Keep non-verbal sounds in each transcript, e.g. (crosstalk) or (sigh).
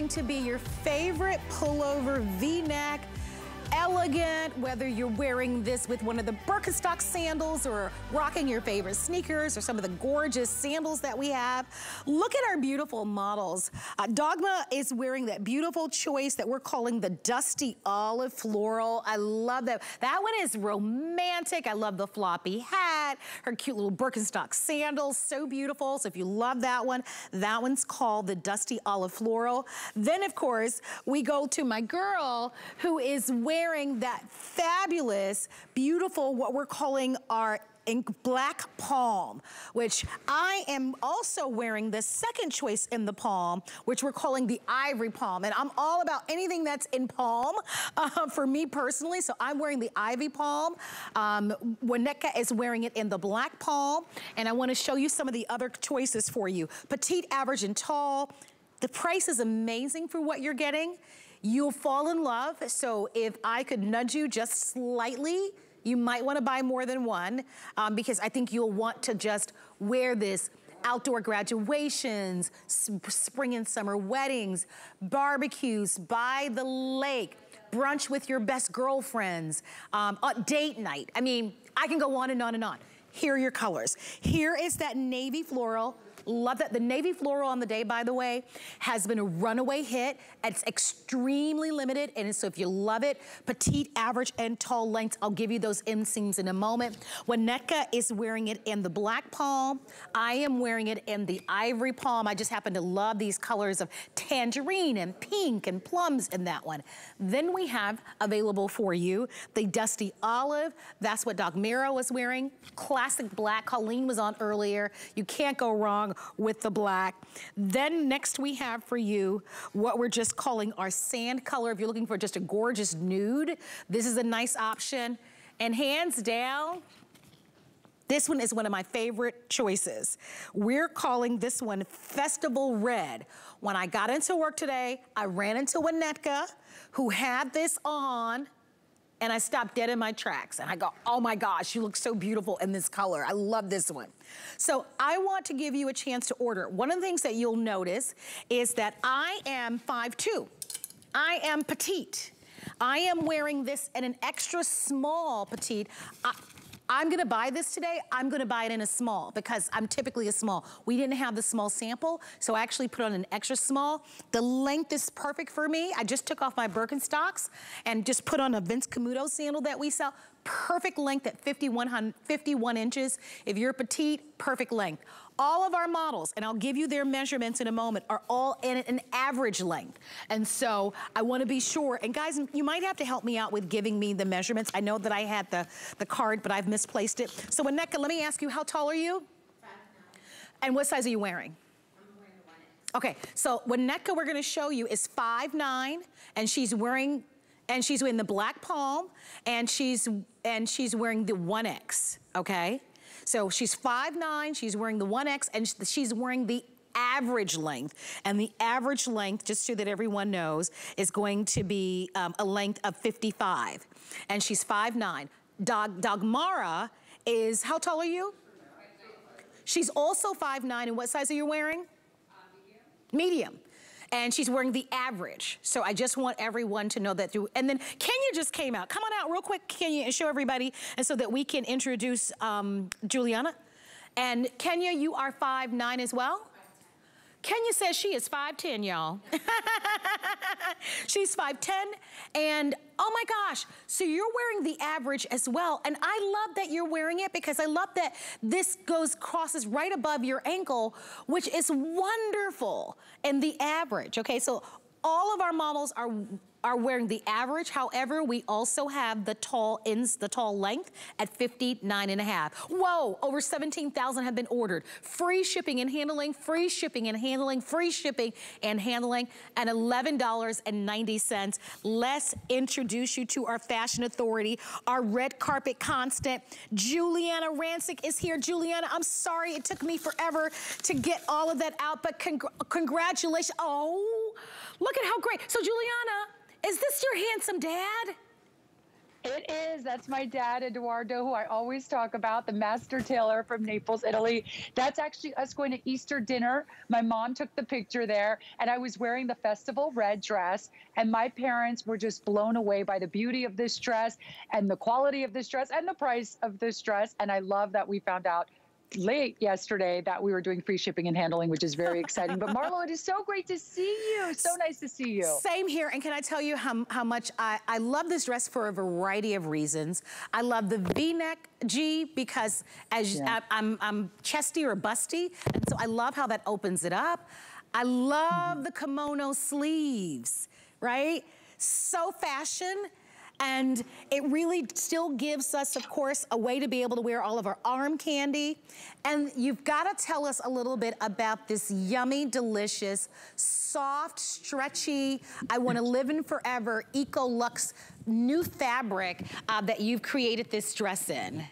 going to be your favorite pullover V-neck elegant, whether you're wearing this with one of the Birkenstock sandals or rocking your favorite sneakers or some of the gorgeous sandals that we have. Look at our beautiful models. Uh, Dogma is wearing that beautiful choice that we're calling the dusty olive floral. I love that. That one is romantic. I love the floppy hat, her cute little Birkenstock sandals, so beautiful. So if you love that one, that one's called the dusty olive floral. Then of course, we go to my girl who is wearing wearing that fabulous, beautiful, what we're calling our ink black palm, which I am also wearing the second choice in the palm, which we're calling the ivory palm. And I'm all about anything that's in palm (laughs) uh, for me personally. So I'm wearing the ivy palm. Um, Winneka is wearing it in the black palm. And I wanna show you some of the other choices for you. Petite, average, and tall. The price is amazing for what you're getting. You'll fall in love, so if I could nudge you just slightly, you might wanna buy more than one um, because I think you'll want to just wear this outdoor graduations, spring and summer weddings, barbecues by the lake, brunch with your best girlfriends, um, date night. I mean, I can go on and on and on. Here are your colors. Here is that navy floral Love that. The navy floral on the day, by the way, has been a runaway hit. It's extremely limited. And so if you love it, petite, average, and tall lengths, I'll give you those inseams in a moment. Waneka is wearing it in the black palm. I am wearing it in the ivory palm. I just happen to love these colors of tangerine and pink and plums in that one. Then we have available for you the dusty olive. That's what Doc Miro was wearing. Classic black. Colleen was on earlier. You can't go wrong with the black. Then next we have for you what we're just calling our sand color. If you're looking for just a gorgeous nude, this is a nice option. And hands down, this one is one of my favorite choices. We're calling this one Festival Red. When I got into work today, I ran into Winnetka, who had this on, and I stopped dead in my tracks and I go, oh my gosh, you look so beautiful in this color. I love this one. So I want to give you a chance to order. One of the things that you'll notice is that I am 5'2". I am petite. I am wearing this in an extra small petite. I I'm gonna buy this today, I'm gonna buy it in a small because I'm typically a small. We didn't have the small sample, so I actually put on an extra small. The length is perfect for me. I just took off my Birkenstocks and just put on a Vince Camuto sandal that we sell. Perfect length at 51, 51 inches. If you're petite, perfect length. All of our models, and I'll give you their measurements in a moment, are all in an average length. And so I wanna be sure, and guys, you might have to help me out with giving me the measurements. I know that I had the, the card, but I've misplaced it. So Aneka, let me ask you, how tall are you? And what size are you wearing? wearing okay, so what we're gonna show you is five nine, and she's wearing, and she's in the black palm, and she's, and she's wearing the 1X, okay? So she's 5'9", she's wearing the 1X, and she's wearing the average length. And the average length, just so that everyone knows, is going to be um, a length of 55. And she's 5'9". Dog Dogmara is, how tall are you? She's also 5'9", and what size are you wearing? medium. medium and she's wearing the average. So I just want everyone to know that through, and then Kenya just came out. Come on out real quick, Kenya, and show everybody, and so that we can introduce um, Juliana. And Kenya, you are five nine as well? Kenya says she is 5'10", y'all. (laughs) She's 5'10", and oh my gosh, so you're wearing the average as well, and I love that you're wearing it because I love that this goes, crosses right above your ankle, which is wonderful, and the average, okay? So all of our models are are wearing the average. However, we also have the tall ends, the tall length at 59 and a half. Whoa, over 17,000 have been ordered. Free shipping and handling, free shipping and handling, free shipping and handling, and $11.90. Let's introduce you to our fashion authority, our red carpet constant. Juliana Rancic is here. Juliana, I'm sorry it took me forever to get all of that out, but congr congratulations. Oh, Look at how great. So Juliana, is this your handsome dad? It is. That's my dad, Eduardo, who I always talk about, the master tailor from Naples, Italy. That's actually us going to Easter dinner. My mom took the picture there, and I was wearing the festival red dress. And my parents were just blown away by the beauty of this dress and the quality of this dress and the price of this dress. And I love that we found out late yesterday that we were doing free shipping and handling, which is very exciting. but Marlo, it is so great to see you. So nice to see you. Same here. And can I tell you how, how much I, I love this dress for a variety of reasons. I love the V-neck G because as yeah. I, am I'm, I'm chesty or busty. And so I love how that opens it up. I love mm -hmm. the kimono sleeves, right? So fashion and it really still gives us, of course, a way to be able to wear all of our arm candy. And you've got to tell us a little bit about this yummy, delicious, soft, stretchy, I want to live in forever, Eco Lux new fabric uh, that you've created this dress in.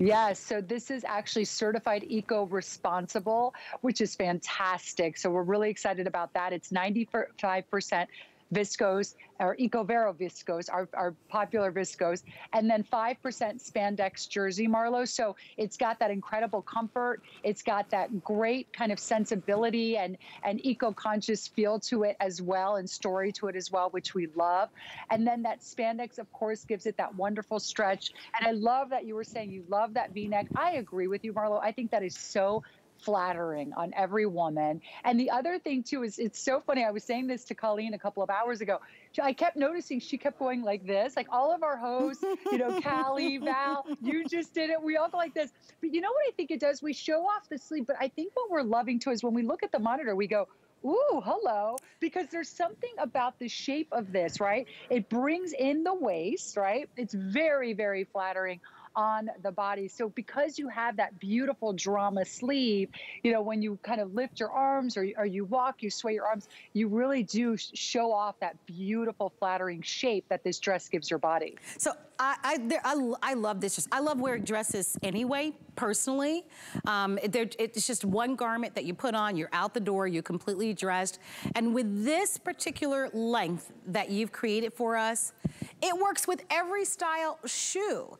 Yes, so this is actually certified eco responsible, which is fantastic. So we're really excited about that. It's 95% viscose or EcoVero viscose, our, our popular viscose, and then 5% spandex jersey marlow. So it's got that incredible comfort. It's got that great kind of sensibility and, and eco-conscious feel to it as well and story to it as well, which we love. And then that spandex, of course, gives it that wonderful stretch. And I love that you were saying you love that V-neck. I agree with you, Marlo. I think that is so flattering on every woman. And the other thing too is it's so funny. I was saying this to Colleen a couple of hours ago. I kept noticing she kept going like this. Like all of our hosts, you know, Callie, Val, (laughs) you just did it. We all go like this. But you know what I think it does? We show off the sleeve. But I think what we're loving too is when we look at the monitor, we go, ooh, hello, because there's something about the shape of this, right? It brings in the waist, right? It's very, very flattering on the body. So because you have that beautiful drama sleeve, you know, when you kind of lift your arms or, or you walk, you sway your arms, you really do show off that beautiful, flattering shape that this dress gives your body. So I, I, there, I, I love this dress. I love wearing dresses anyway, personally. Um, it's just one garment that you put on, you're out the door, you're completely dressed. And with this particular length that you've created for us, it works with every style shoe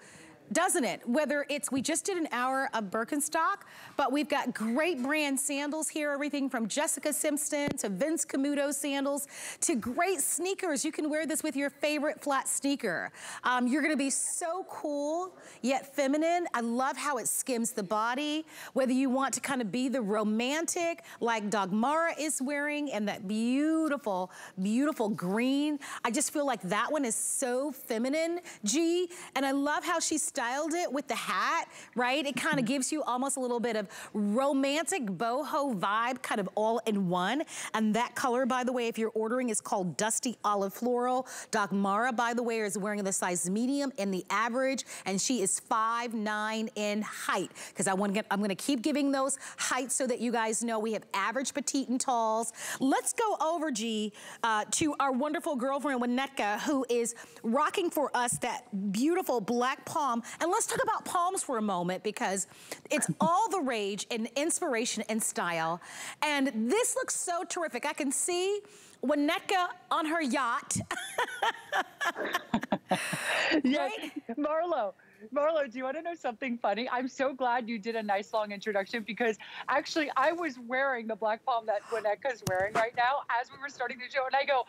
doesn't it? Whether it's, we just did an hour of Birkenstock, but we've got great brand sandals here, everything from Jessica Simpson to Vince Camuto sandals to great sneakers. You can wear this with your favorite flat sneaker. Um, you're gonna be so cool, yet feminine. I love how it skims the body, whether you want to kind of be the romantic, like Dogmara is wearing, and that beautiful, beautiful green. I just feel like that one is so feminine, G, and I love how she's styled it with the hat, right? It kind of mm-hmm. gives you almost a little bit of romantic boho vibe, kind of all in one. And that color, by the way, if you're ordering, is called Dusty Olive Floral. Doc Mara, by the way, is wearing the size medium and the average, and she is five nine in height. Because I want to get, I'm going to keep giving those heights so that you guys know we have average, petite, and talls. Let's go over, G, uh, to our wonderful girlfriend, Winnetka, who is rocking for us that beautiful black palm and let's talk about palms for a moment because it's (laughs) all the rage and inspiration and style. And this looks so terrific. I can see Winneka on her yacht. (laughs) yes, right? Marlo. Marlo, do you want to know something funny? I'm so glad you did a nice long introduction because actually I was wearing the black palm that Winnetka's wearing right now as we were starting the show, and I go,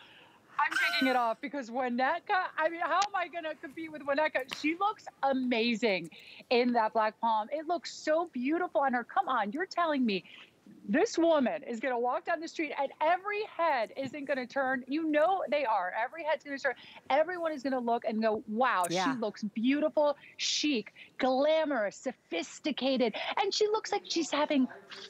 I'm taking it off because Winnetka, I mean, how am I going to compete with Winnetka? She looks amazing in that black palm. It looks so beautiful on her. Come on, you're telling me this woman is going to walk down the street and every head isn't going to turn. You know they are. Every head's going to turn. Everyone is going to look and go, wow, yeah. she looks beautiful, chic, glamorous, sophisticated. And she looks like she's having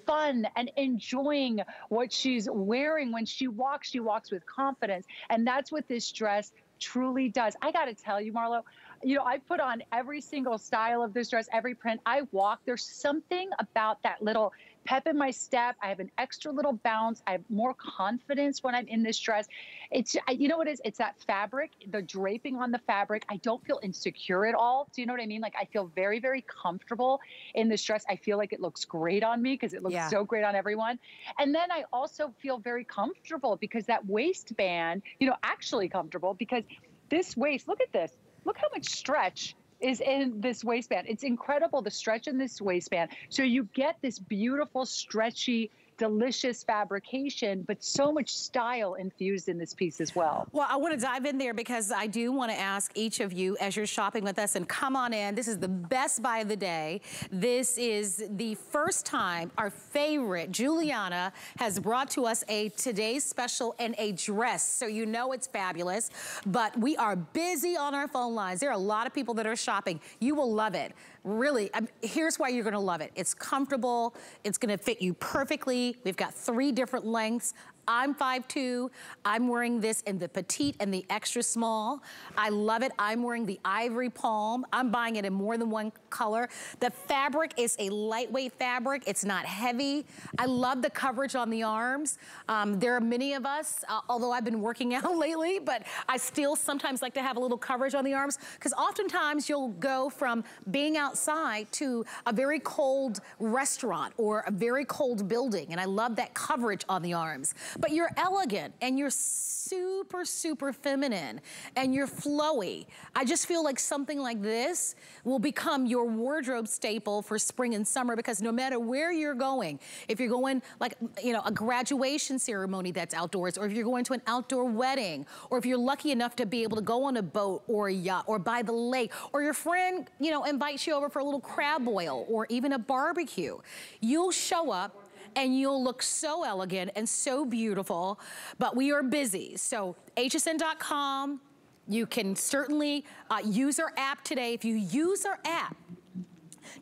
fun and enjoying what she's wearing. When she walks, she walks with confidence. And that's what this dress truly does. I got to tell you, Marlo, you know, I put on every single style of this dress, every print. I walk. There's something about that little pep in my step. I have an extra little bounce. I have more confidence when I'm in this dress. It's, you know what it is? It's that fabric, the draping on the fabric. I don't feel insecure at all. Do you know what I mean? Like I feel very, very comfortable in this dress. I feel like it looks great on me because it looks yeah. so great on everyone. And then I also feel very comfortable because that waistband, you know, actually comfortable because this waist, look at this look how much stretch is in this waistband. It's incredible the stretch in this waistband. So you get this beautiful stretchy delicious fabrication, but so much style infused in this piece as well. Well, I want to dive in there because I do want to ask each of you as you're shopping with us and come on in. This is the best buy of the day. This is the first time our favorite Juliana has brought to us a today's special and a dress. So you know it's fabulous, but we are busy on our phone lines. There are a lot of people that are shopping. You will love it. Really, I'm, here's why you're gonna love it. It's comfortable. It's gonna fit you perfectly. We've got three different lengths I'm 5'2", I'm wearing this in the petite and the extra small. I love it, I'm wearing the ivory palm. I'm buying it in more than one color. The fabric is a lightweight fabric, it's not heavy. I love the coverage on the arms. Um, there are many of us, uh, although I've been working (laughs) out lately, but I still sometimes like to have a little coverage on the arms because oftentimes you'll go from being outside to a very cold restaurant or a very cold building. And I love that coverage on the arms. But you're elegant and you're super, super feminine and you're flowy. I just feel like something like this will become your wardrobe staple for spring and summer because no matter where you're going, if you're going like, you know, a graduation ceremony that's outdoors or if you're going to an outdoor wedding or if you're lucky enough to be able to go on a boat or a yacht or by the lake or your friend, you know, invites you over for a little crab boil or even a barbecue, you'll show up and you'll look so elegant and so beautiful. But we are busy. So hsn.com, you can certainly uh, use our app today. If you use our app,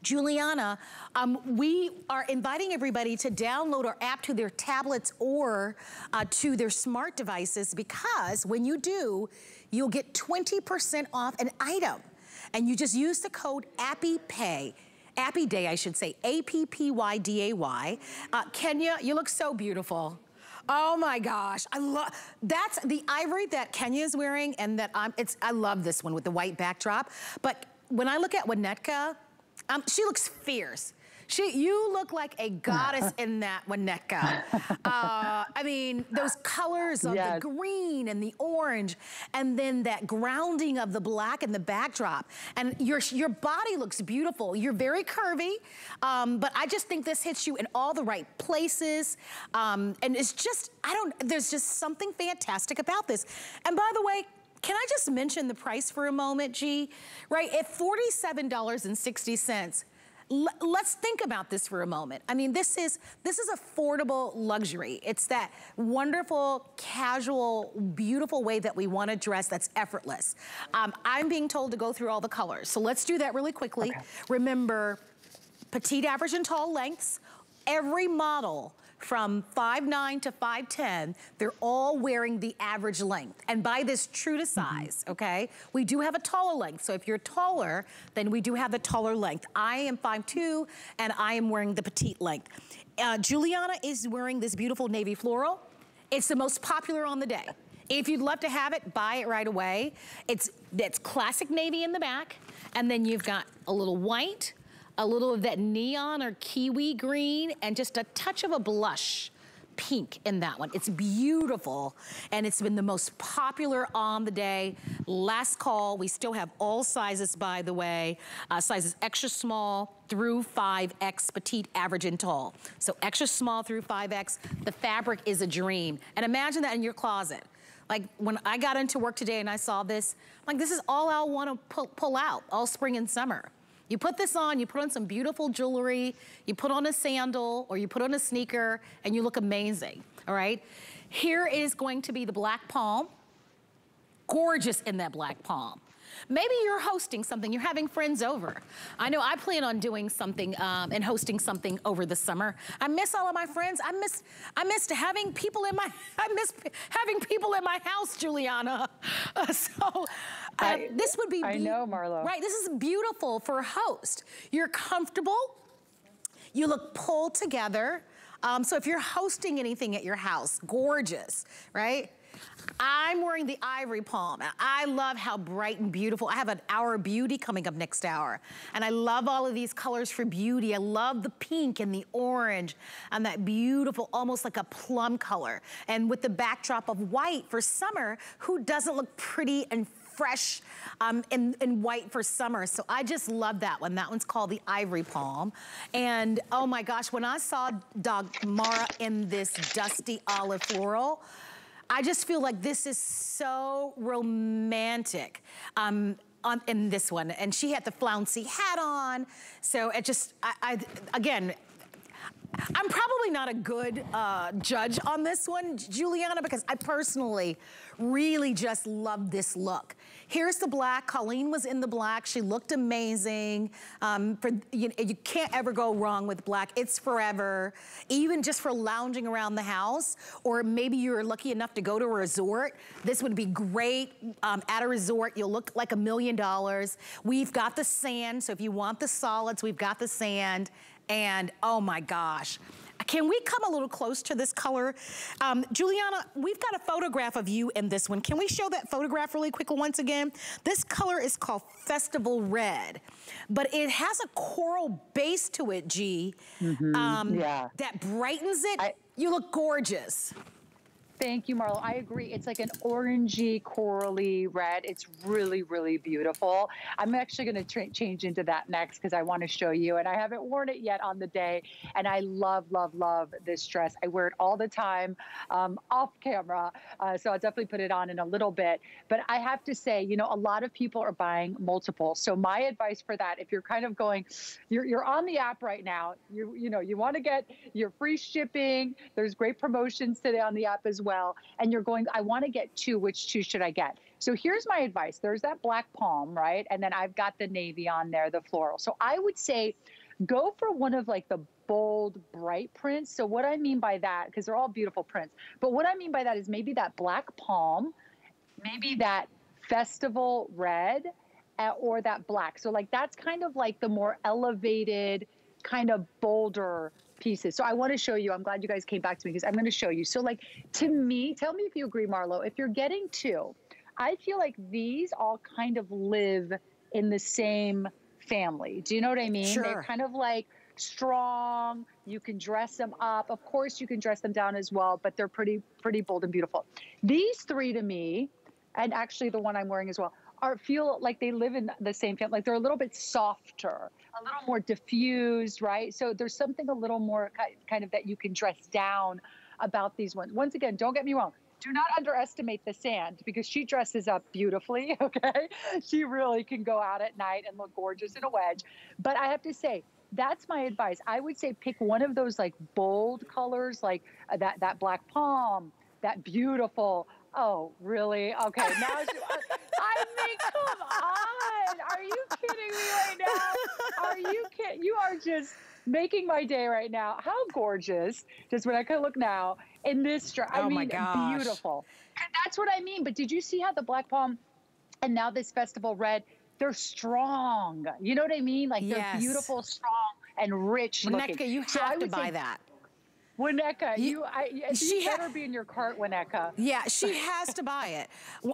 Juliana, um, we are inviting everybody to download our app to their tablets or uh, to their smart devices because when you do, you'll get 20% off an item. And you just use the code AppyPay. Appy Day, I should say, A-P-P-Y-D-A-Y. Uh, Kenya, you look so beautiful. Oh my gosh, I love, that's the ivory that Kenya is wearing and that I'm, it's, I love this one with the white backdrop. But when I look at Winnetka, um, she looks fierce. She, you look like a goddess (laughs) in that Winnetka. Uh, I mean, those colors of yes. the green and the orange, and then that grounding of the black in the backdrop. And your, your body looks beautiful. You're very curvy, um, but I just think this hits you in all the right places. Um, and it's just, I don't, there's just something fantastic about this. And by the way, can I just mention the price for a moment, G? Right, at $47.60, let's think about this for a moment. I mean, this is, this is affordable luxury. It's that wonderful, casual, beautiful way that we wanna dress that's effortless. Um, I'm being told to go through all the colors. So let's do that really quickly. Okay. Remember, petite, average, and tall lengths. Every model from 5'9 to 5'10, they're all wearing the average length. And by this true to mm-hmm. size, mm -hmm. okay? We do have a taller length. So if you're taller, then we do have the taller length. I am 5'2 and I am wearing the petite length. Uh, Juliana is wearing this beautiful navy floral. It's the most popular on the day. If you'd love to have it, buy it right away. It's, it's classic navy in the back. And then you've got a little white, a little of that neon or kiwi green, and just a touch of a blush pink in that one. It's beautiful, and it's been the most popular on the day. Last call, we still have all sizes, by the way. Uh, sizes extra small through 5X, petite, average, and tall. So extra small through 5X. The fabric is a dream. And imagine that in your closet. Like when I got into work today and I saw this, like this is all I wanna pull, pull out all spring and summer. You put this on, you put on some beautiful jewelry, you put on a sandal or you put on a sneaker and you look amazing, all right? Here is going to be the black palm. Gorgeous in that black palm. Maybe you're hosting something, you're having friends over. I know I plan on doing something um, and hosting something over the summer. I miss all of my friends. I miss, I missed having people in my, (laughs) I miss having people in my house, Juliana. (laughs) Uh, so uh, I, this would be- I know, Marlo. Right, this is beautiful for a host. You're comfortable, you look pulled together. Um, so if you're hosting anything at your house, gorgeous, right? I'm wearing the ivory palm. I love how bright and beautiful. I have an hour of beauty coming up next hour. And I love all of these colors for beauty. I love the pink and the orange and that beautiful, almost like a plum color. And with the backdrop of white for summer, who doesn't look pretty and fresh um, white for summer. So I just love that one. That one's called the Ivory Palm. And oh my gosh, when I saw Dog Mara in this dusty olive floral, I just feel like this is so romantic. Um, on, in this one, and she had the flouncy hat on. So it just, I, I again, I'm probably not a good uh, judge on this one, Juliana, because I personally really just love this look. Here's the black. Colleen was in the black. She looked amazing. Um, for you, you can't ever go wrong with black. It's forever. Even just for lounging around the house, or maybe you're lucky enough to go to a resort, this would be great. Um, at a resort, you'll look like a million dollars. We've got the sand, so if you want the solids, we've got the sand. And oh my gosh. Can we come a little close to this color? Um, Juliana, we've got a photograph of you in this one. Can we show that photograph really quick once again? This color is called Festival Red, but it has a coral base to it, G, mm -hmm. um, yeah. that brightens it. I you look gorgeous. Thank you, Marlo. I agree. It's like an orangey, corally red. It's really, really beautiful. I'm actually going to change into that next because I want to show you. And I haven't worn it yet on the day. And I love, love, love this dress. I wear it all the time um, off camera. Uh, so I'll definitely put it on in a little bit. But I have to say, you know, a lot of people are buying multiple. So my advice for that, if you're kind of going, you're, you're on the app right now, you, you know, you want to get your free shipping. There's great promotions today on the app as well well, and you're going, I want to get two, which two should I get? So here's my advice. There's that black palm, right? And then I've got the navy on there, the floral. So I would say go for one of like the bold, bright prints. So what I mean by that, because they're all beautiful prints, but what I mean by that is maybe that black palm, maybe that festival red, or that black. So like that's kind of like the more elevated, kind of bolder pieces. So I want to show you. I'm glad you guys came back to me because I'm going to show you. So like to me, tell me if you agree, Marlo, if you're getting two, I feel like these all kind of live in the same family. Do you know what I mean? Sure. They're kind of like strong. You can dress them up. Of course, you can dress them down as well, but they're pretty, pretty bold and beautiful. These three to me, and actually the one I'm wearing as well, are feel like they live in the same family. Like they're a little bit softer, a little more diffused, right? So there's something a little more kind of that you can dress down about these ones. Once again, don't get me wrong. Do not underestimate the sand because she dresses up beautifully, (laughs) okay? She really can go out at night and look gorgeous in a wedge. But I have to say, that's my advice. I would say pick one of those like bold colors, like uh, that that black palm, that beautiful. Oh, really? Okay, now she, I mean, come on. Are you kidding me right now? Are you kidding? You are just making my day right now. How gorgeous. Just when I could look now in this dress. Oh I mean, beautiful. that's what I mean. But did you see how the black palm and now this festival red, they're strong. You know what I mean? Like they're beautiful, strong, and rich well, looking. you have so to buy that. Winneka, you, I, you she better be in your cart, Winneka. Yeah, she has to buy it.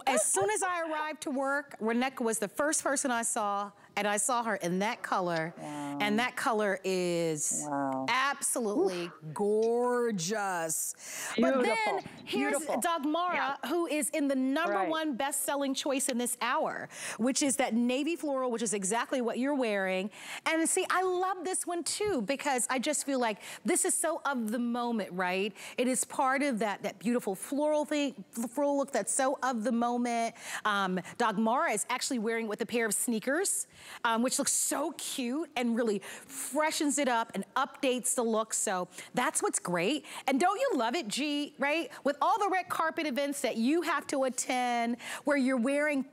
As soon as I arrived to work, Winneka was the first person I saw and I saw her in that color. Wow. And that color is wow. absolutely gorgeous. Beautiful. But then here's Dogmara, yeah. who is in the number right. one best-selling choice in this hour, which is that navy floral, which is exactly what you're wearing. And see, I love this one too, because I just feel like this is so of the moment, right? It is part of that, that beautiful floral thing, floral look that's so of the moment. Um, Dogmara is actually wearing with a pair of sneakers um, which looks so cute and really freshens it up and updates the look. So that's what's great. And don't you love it, G, right? With all the red carpet events that you have to attend, where you're wearing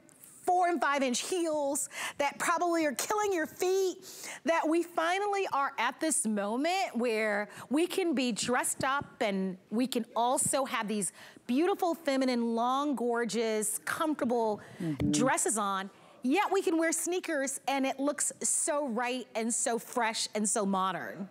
four and five inch heels that probably are killing your feet, that we finally are at this moment where we can be dressed up and we can also have these beautiful, feminine, long, gorgeous, comfortable mm -hmm. dresses on yet we can wear sneakers and it looks so right and so fresh and so modern.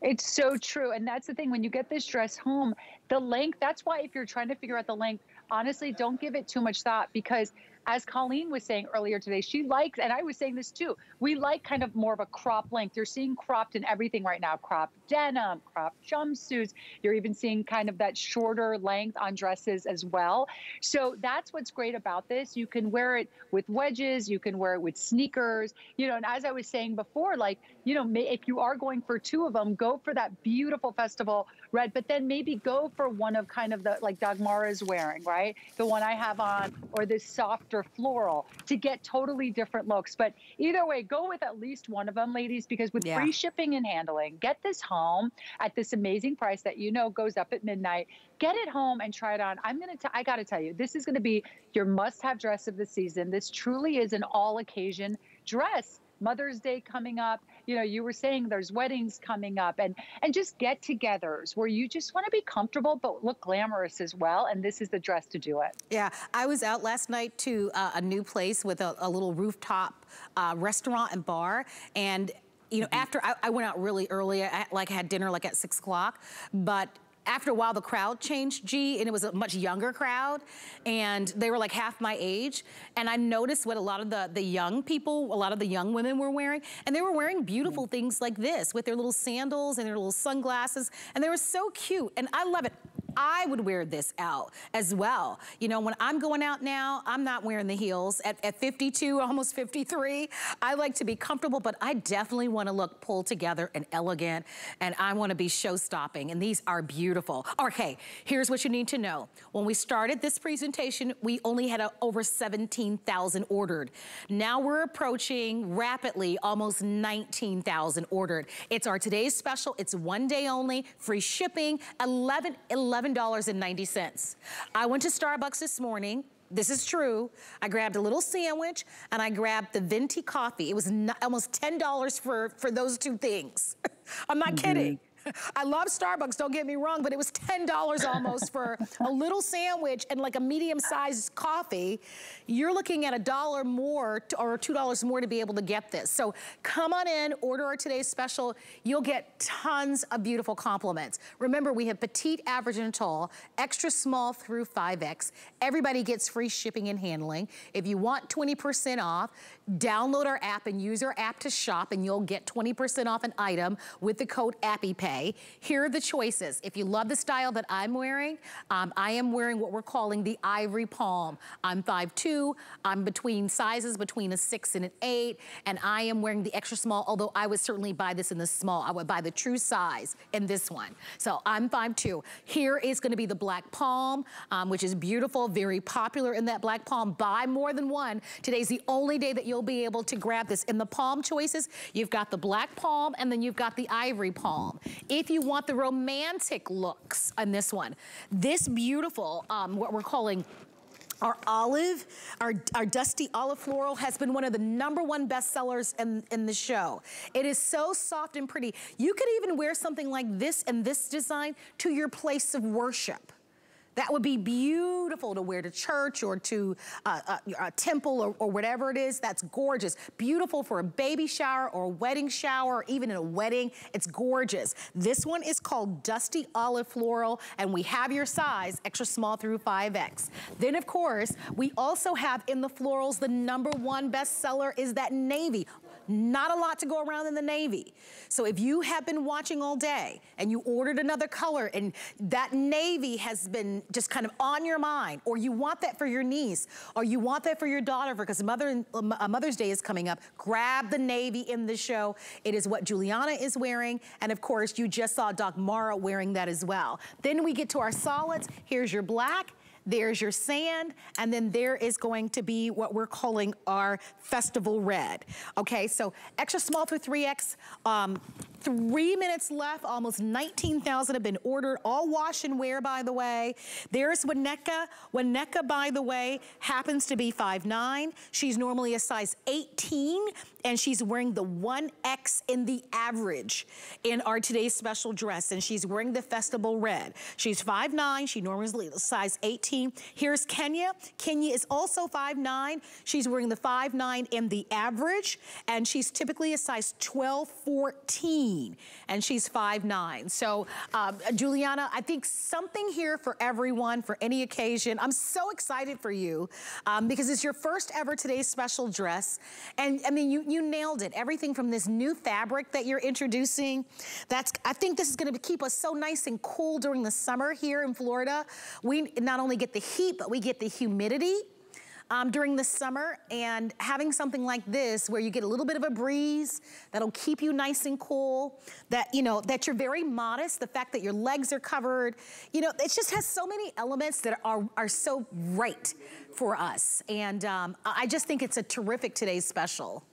It's so true. And that's the thing, when you get this dress home, the length, that's why if you're trying to figure out the length, honestly, don't give it too much thought because as Colleen was saying earlier today, she likes, and I was saying this too, we like kind of more of a crop length. You're seeing cropped in everything right now, crop denim, crop jumpsuits. You're even seeing kind of that shorter length on dresses as well. So that's what's great about this. You can wear it with wedges, you can wear it with sneakers, you know, and as I was saying before, like, you know, if you are going for two of them, go for that beautiful festival red, but then maybe go for one of kind of the, like Dagmar is wearing, right? The one I have on, or this softer or floral to get totally different looks. But either way, go with at least one of them, ladies, because with yeah. free shipping and handling, get this home at this amazing price that you know goes up at midnight. Get it home and try it on. I'm gonna. T- I gotta tell you, this is gonna be your must-have dress of the season. This truly is an all-occasion dress. Mother's Day coming up you know, you were saying there's weddings coming up and, and just get togethers where you just want to be comfortable but look glamorous as well. And this is the dress to do it. Yeah. I was out last night to uh, a new place with a, a little rooftop uh, restaurant and bar. And you know, mm -hmm. after I, I, went out really early, I, like had dinner like at six o'clock, but after a while, the crowd changed, G, and it was a much younger crowd. And they were like half my age. And I noticed what a lot of the, the young people, a lot of the young women were wearing. And they were wearing beautiful mm. things like this with their little sandals and their little sunglasses. And they were so cute. And I love it. I would wear this out as well. You know, when I'm going out now, I'm not wearing the heels. At, at 52, almost 53, I like to be comfortable, but I definitely wanna look pulled together and elegant, and I wanna be show-stopping, and these are beautiful. Okay, here's what you need to know. When we started this presentation, we only had a, uh, over 17,000 ordered. Now we're approaching rapidly almost 19,000 ordered. It's our today's special, it's one day only, free shipping, 11, 11 $7.90. I went to Starbucks this morning this is true. I grabbed a little sandwich and I grabbed the venti coffee. It was almost $10 for, for those two things. (laughs) I'm not mm -hmm. kidding. I love Starbucks, don't get me wrong, but it was $10 almost for a little sandwich and like a medium-sized coffee. You're looking at a dollar more to, or $2 more to be able to get this. So come on in, order our today's special. You'll get tons of beautiful compliments. Remember, we have petite, average, and tall, extra small through 5X. Everybody gets free shipping and handling. If you want 20% off, download our app and use our app to shop and you'll get 20% off an item with the code AppyPay okay? Here are the choices. If you love the style that I'm wearing, um, I am wearing what we're calling the ivory palm. I'm 5'2", I'm between sizes, between a six and an eight, and I am wearing the extra small, although I would certainly buy this in the small. I would buy the true size in this one. So I'm 5'2". Here is gonna be the black palm, um, which is beautiful, very popular in that black palm. Buy more than one. Today's the only day that you'll be able to grab this. In the palm choices, you've got the black palm and then you've got the ivory palm. If you want the romantic looks on this one, this beautiful, um, what we're calling our olive, our, our dusty olive floral has been one of the number one bestsellers in, in the show. It is so soft and pretty. You could even wear something like this and this design to your place of worship that would be beautiful to wear to church or to uh, a, uh, a, temple or, or whatever it is. That's gorgeous. Beautiful for a baby shower or a wedding shower or even in a wedding. It's gorgeous. This one is called Dusty Olive Floral and we have your size, extra small through 5X. Then of course, we also have in the florals, the number one bestseller is that navy. Not a lot to go around in the navy. So if you have been watching all day and you ordered another color and that navy has been just kind of on your mind or you want that for your niece or you want that for your daughter because mother, uh, Mother's Day is coming up, grab the navy in the show. It is what Juliana is wearing. And of course, you just saw Doc Mara wearing that as well. Then we get to our solids. Here's your black there's your sand, and then there is going to be what we're calling our festival red. Okay, so extra small through 3X, um, Three minutes left, almost 19,000 have been ordered, all wash and wear, by the way. There's Winneka. Winneka, by the way, happens to be 5'9". She's normally a size 18, and she's wearing the 1X in the average in our today's special dress, and she's wearing the festival red. She's 5'9", she normally is size 18. Here's Kenya. Kenya is also 5'9". She's wearing the 5'9 in the average, and she's typically a size 12, 14 15, and she's 5'9". So, um, Juliana, I think something here for everyone, for any occasion. I'm so excited for you um, because it's your first ever today's special dress. And I mean, you, you nailed it. Everything from this new fabric that you're introducing, that's, I think this is gonna keep us so nice and cool during the summer here in Florida. We not only get the heat, but we get the humidity um, during the summer. And having something like this where you get a little bit of a breeze that'll keep you nice and cool, that, you know, that you're very modest, the fact that your legs are covered, you know, it just has so many elements that are, are so right for us. And um, I just think it's a terrific today's special.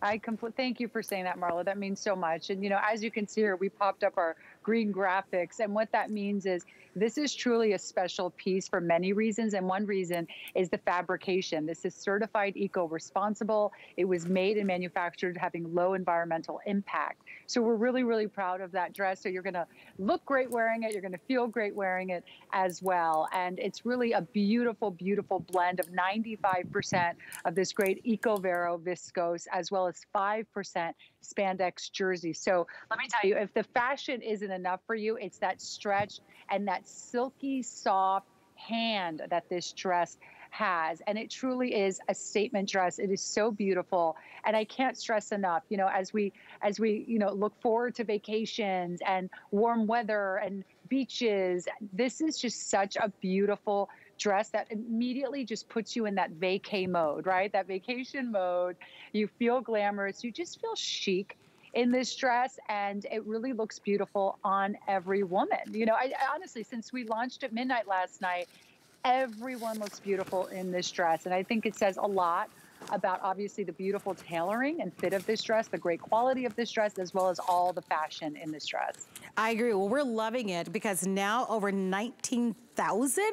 I complete. Thank you for saying that, Marla. That means so much. And you know, as you can see here, we popped up our green graphics. And what that means is this is truly a special piece for many reasons. And one reason is the fabrication. This is certified eco responsible. It was made and manufactured having low environmental impact. So we're really, really proud of that dress. So you're going to look great wearing it. You're going to feel great wearing it as well. And it's really a beautiful, beautiful blend of 95% of this great EcoVero viscose as well as 5% spandex jersey. So let me tell you, if the fashion isn't enough for you, it's that stretch and that silky, soft hand that this dress has. And it truly is a statement dress. It is so beautiful. And I can't stress enough, you know, as we as we, you know, look forward to vacations and warm weather and beaches, this is just such a beautiful dress that immediately just puts you in that vacay mode, right? That vacation mode. You feel glamorous, you just feel chic in this dress and it really looks beautiful on every woman. You know, I, I honestly since we launched at midnight last night, everyone looks beautiful in this dress and I think it says a lot about obviously the beautiful tailoring and fit of this dress, the great quality of this dress, as well as all the fashion in this dress. I agree. Well, we're loving it because now over 19,000 thousand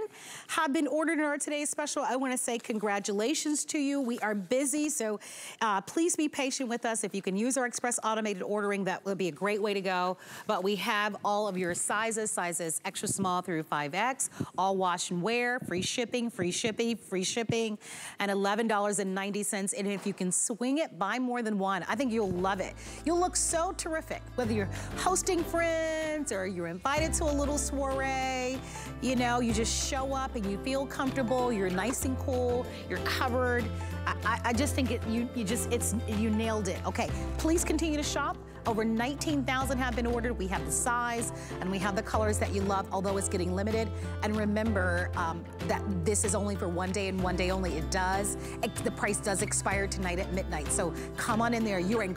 have been ordered in our today's special. I wanna say congratulations to you. We are busy, so uh, please be patient with us. If you can use our express automated ordering, that would be a great way to go. But we have all of your sizes, sizes extra small through 5X, all wash and wear, free shipping, free shipping, free shipping, and $11.90. And if you can swing it, buy more than one. I think you'll love it. You'll look so terrific, whether you're hosting friends or you're invited to a little soiree, you know, know, you just show up and you feel comfortable, you're nice and cool, you're covered. I, I just think it, you, you just, it's, you nailed it. Okay, please continue to shop. Over 19,000 have been ordered. We have the size and we have the colors that you love, although it's getting limited. And remember um, that this is only for one day and one day only. It does, it, the price does expire tonight at midnight. So come on in there. You're in